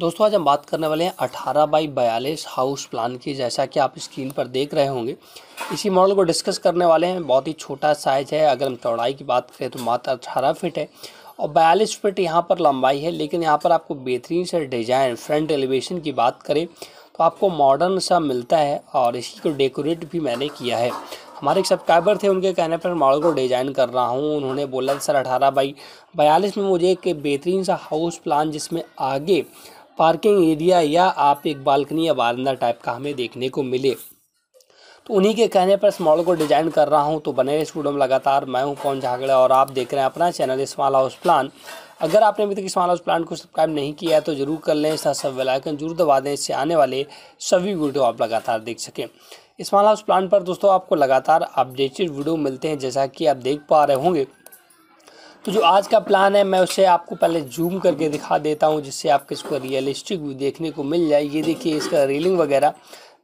दोस्तों आज हम बात करने वाले हैं 18 बाई बयालीस हाउस प्लान की जैसा कि आप स्क्रीन पर देख रहे होंगे इसी मॉडल को डिस्कस करने वाले हैं बहुत ही छोटा साइज है अगर हम चौड़ाई की बात करें तो मात्र अठारह फिट है और बयालीस फिट यहाँ पर लंबाई है लेकिन यहाँ पर आपको बेहतरीन से डिजाइन फ्रंट एलिवेशन की बात करें तो आपको मॉडर्न सा मिलता है और इसी को डेकोरेट भी मैंने किया है हमारे एक सब्सक्राइबर थे उनके कहने पर मॉडल को डिज़ाइन कर रहा हूँ उन्होंने बोला सर अठारह बाई बयालीस में मुझे एक बेहतरीन सा हाउस प्लान जिसमें आगे पार्किंग एरिया या आप एक बालकनी या बारंदा टाइप का हमें देखने को मिले तो उन्हीं के कहने पर इस मॉडल को डिज़ाइन कर रहा हूं तो बने स्टूडियो में लगातार मैं हूं कौन झागड़ा और आप देख रहे हैं अपना चैनल स्मॉल हाउस प्लान अगर आपने अभी तक स्मॉल हाउस प्लान को सब्सक्राइब नहीं किया है तो जरूर कर लें साथ सब वेलाइकन जरूर दबा दें इससे आने वाले सभी वीडियो आप लगातार देख सकें स्मॉल हाउस प्लान पर दोस्तों आपको लगातार अपडेटेड वीडियो मिलते हैं जैसा कि आप देख पा रहे होंगे तो जो आज का प्लान है मैं उसे आपको पहले जूम करके दिखा देता हूँ जिससे आपको इसको रियलिस्टिक व्यू देखने को मिल जाए ये देखिए इसका रेलिंग वगैरह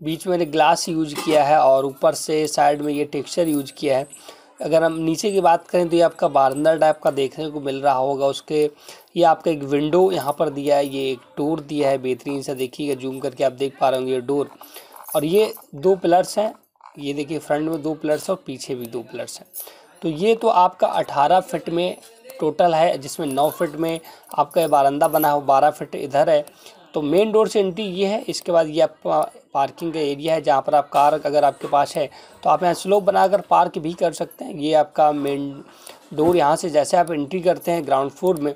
बीच में ग्लास यूज किया है और ऊपर से साइड में ये टेक्सचर यूज किया है अगर हम नीचे की बात करें तो ये आपका बारंदा टाइप का देखने को मिल रहा होगा उसके ये आपका एक विंडो यहाँ पर दिया है ये एक डोर दिया है बेहतरीन सा देखिएगा जूम करके आप देख पा रहे होंगे ये डोर और ये दो पिलर्स हैं ये देखिए फ्रंट में दो पिलर्स और पीछे भी दो पिलर्स हैं तो ये तो आपका 18 फिट में टोटल है जिसमें नौ फिट में आपका बारंदा बना हो बारह फिट इधर है तो मेन डोर से एंट्री ये है इसके बाद ये आप पार्किंग का एरिया है जहाँ पर आप कार अगर आपके पास है तो आप यहाँ स्लोप बनाकर पार्क भी कर सकते हैं ये आपका मेन डोर यहाँ से जैसे आप एंट्री करते हैं ग्राउंड फ्लोर में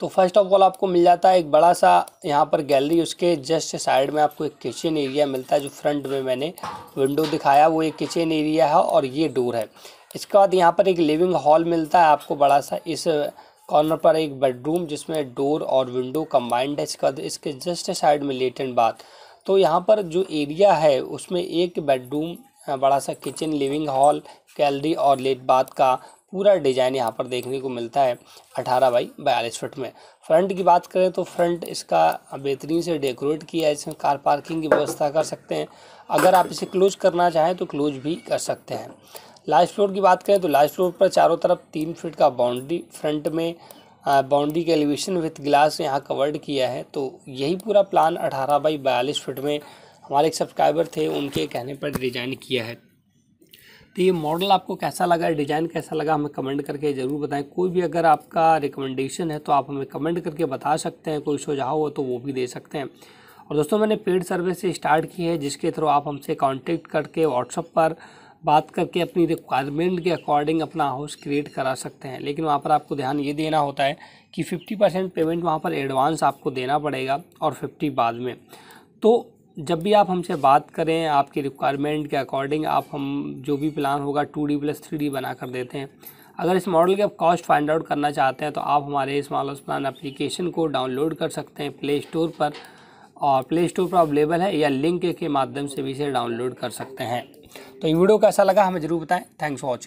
तो फर्स्ट ऑफ ऑल आपको मिल जाता है एक बड़ा सा यहाँ पर गैलरी उसके जस्ट साइड में आपको एक किचन एरिया मिलता है जो फ्रंट में मैंने विंडो दिखाया वो एक किचन एरिया है और ये डोर है इसके बाद यहाँ पर एक लिविंग हॉल मिलता है आपको बड़ा सा इस कॉर्नर पर एक बेडरूम जिसमें डोर और विंडो कम्बाइंड है इसका इसके जस्ट साइड में लेट एंड बाथ तो यहाँ पर जो एरिया है उसमें एक बेडरूम बड़ा सा किचन लिविंग हॉल गैलरी और लेट बाथ का पूरा डिज़ाइन यहाँ पर देखने को मिलता है अठारह बाई बयालीस फुट में फ्रंट की बात करें तो फ्रंट इसका बेहतरीन से डेकोरेट किया है इसमें कार पार्किंग की व्यवस्था कर सकते हैं अगर आप इसे क्लोज करना चाहें तो क्लोज भी कर सकते हैं लास्ट फ्लोर की बात करें तो लास्ट फ्लोर पर चारों तरफ तीन फीट का बाउंड्री फ्रंट में बाउंड्री के एलिवेशन विथ ग्लास यहाँ कवर्ड किया है तो यही पूरा प्लान अठारह बाई बयालीस फिट में हमारे एक सब्सक्राइबर थे उनके कहने पर डिज़ाइन किया है तो ये मॉडल आपको कैसा लगा डिज़ाइन कैसा लगा हमें कमेंट करके ज़रूर बताएं कोई भी अगर आपका रिकमेंडेशन है तो आप हमें कमेंट करके बता सकते हैं कोई सुझाव हो तो वो भी दे सकते हैं और दोस्तों मैंने पेड सर्विस से स्टार्ट की है जिसके थ्रू आप हमसे कॉन्टेक्ट करके व्हाट्सअप पर बात करके अपनी रिक्वायरमेंट के अकॉर्डिंग अपना हाउस क्रिएट करा सकते हैं लेकिन वहाँ पर आपको ध्यान ये देना होता है कि 50 परसेंट पेमेंट वहाँ पर एडवांस आपको देना पड़ेगा और 50 बाद में तो जब भी आप हमसे बात करें आपकी रिक्वायरमेंट के अकॉर्डिंग आप हम जो भी प्लान होगा two D plus three D बना कर देते हैं अगर इस मॉडल के आप कॉस्ट फाइंड आउट करना चाहते हैं तो आप हमारे इस मॉडल प्लान एप्लीकेशन को डाउनलोड कर सकते हैं प्ले स्टोर पर और प्ले स्टोर पर अवेलेबल है या लिंक के माध्यम से भी इसे डाउनलोड कर सकते हैं तो ये वीडियो कैसा लगा हमें जरूर बताएं थैंक्स फॉर वॉचिंग